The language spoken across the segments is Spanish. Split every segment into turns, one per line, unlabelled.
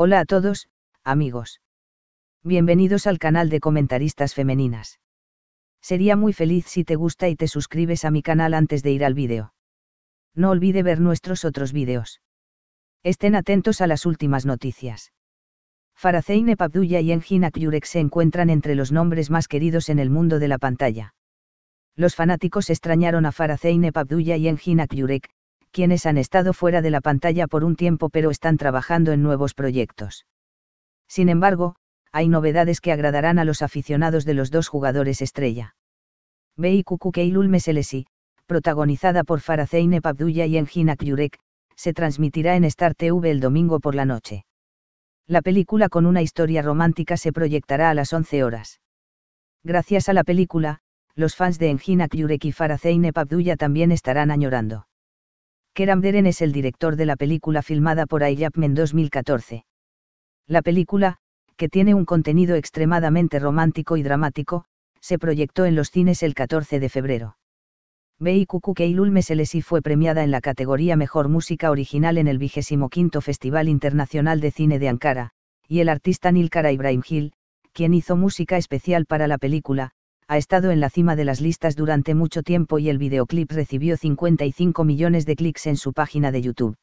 Hola a todos, amigos. Bienvenidos al canal de comentaristas femeninas. Sería muy feliz si te gusta y te suscribes a mi canal antes de ir al vídeo. No olvide ver nuestros otros vídeos. Estén atentos a las últimas noticias. Farazeine Pabduya y Engin Yurek se encuentran entre los nombres más queridos en el mundo de la pantalla. Los fanáticos extrañaron a Farazeine Pabduya y Engin Yurek, quienes han estado fuera de la pantalla por un tiempo pero están trabajando en nuevos proyectos. Sin embargo, hay novedades que agradarán a los aficionados de los dos jugadores estrella. Bey Kukukeilul Meselesi, protagonizada por Farah Pabduya y Engina Kyurek, se transmitirá en Star TV el domingo por la noche. La película con una historia romántica se proyectará a las 11 horas. Gracias a la película, los fans de Engina Kyurek y Farazeine Pabduya también estarán añorando. Keram Deren es el director de la película filmada por Ayapme en 2014. La película, que tiene un contenido extremadamente romántico y dramático, se proyectó en los cines el 14 de febrero. Bey Kuku Keilul Meselesi fue premiada en la categoría Mejor Música Original en el 25 Festival Internacional de Cine de Ankara, y el artista Nilkara Ibrahim Hill, quien hizo música especial para la película, ha estado en la cima de las listas durante mucho tiempo y el videoclip recibió 55 millones de clics en su página de YouTube.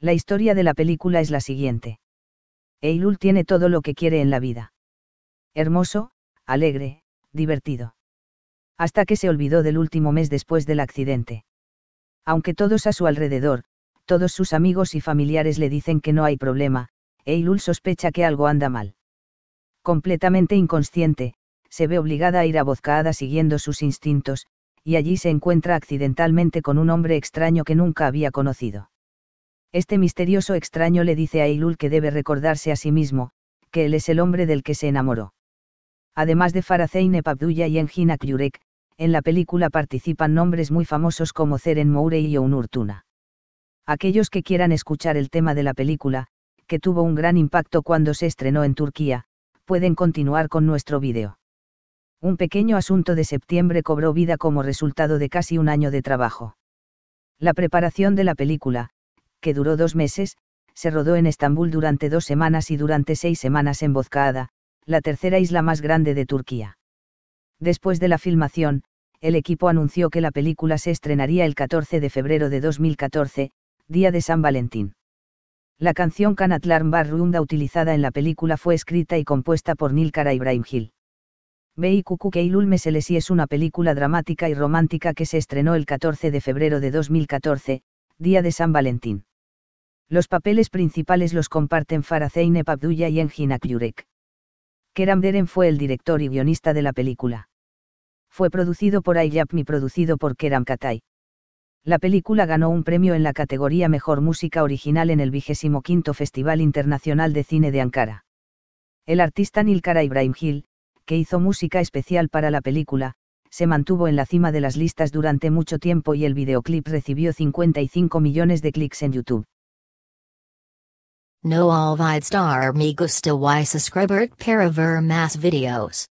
La historia de la película es la siguiente. Eilul tiene todo lo que quiere en la vida. Hermoso, alegre, divertido. Hasta que se olvidó del último mes después del accidente. Aunque todos a su alrededor, todos sus amigos y familiares le dicen que no hay problema, Eilul sospecha que algo anda mal. Completamente inconsciente, se ve obligada a ir a Bozcaada siguiendo sus instintos, y allí se encuentra accidentalmente con un hombre extraño que nunca había conocido. Este misterioso extraño le dice a Ilul que debe recordarse a sí mismo, que él es el hombre del que se enamoró. Además de Farazeine Pabduya y Engina Kyurek, en la película participan nombres muy famosos como Ceren Moure y Oun Aquellos que quieran escuchar el tema de la película, que tuvo un gran impacto cuando se estrenó en Turquía, pueden continuar con nuestro vídeo. Un pequeño asunto de septiembre cobró vida como resultado de casi un año de trabajo. La preparación de la película, que duró dos meses, se rodó en Estambul durante dos semanas y durante seis semanas en Bozcaada, la tercera isla más grande de Turquía. Después de la filmación, el equipo anunció que la película se estrenaría el 14 de febrero de 2014, día de San Valentín. La canción Kanatlarm Runda utilizada en la película fue escrita y compuesta por Nilkara Ibrahim Hill. Bei Keilul Meselesi es una película dramática y romántica que se estrenó el 14 de febrero de 2014, día de San Valentín. Los papeles principales los comparten Farah Zeynep y Engin Yurek. Keram Deren fue el director y guionista de la película. Fue producido por y producido por Keram Katay. La película ganó un premio en la categoría Mejor Música Original en el 25 Festival Internacional de Cine de Ankara. El artista Nilkara Ibrahim Hill que hizo música especial para la película, se mantuvo en la cima de las listas durante mucho tiempo y el videoclip recibió 55 millones de clics en YouTube. No me gusta y para ver más videos.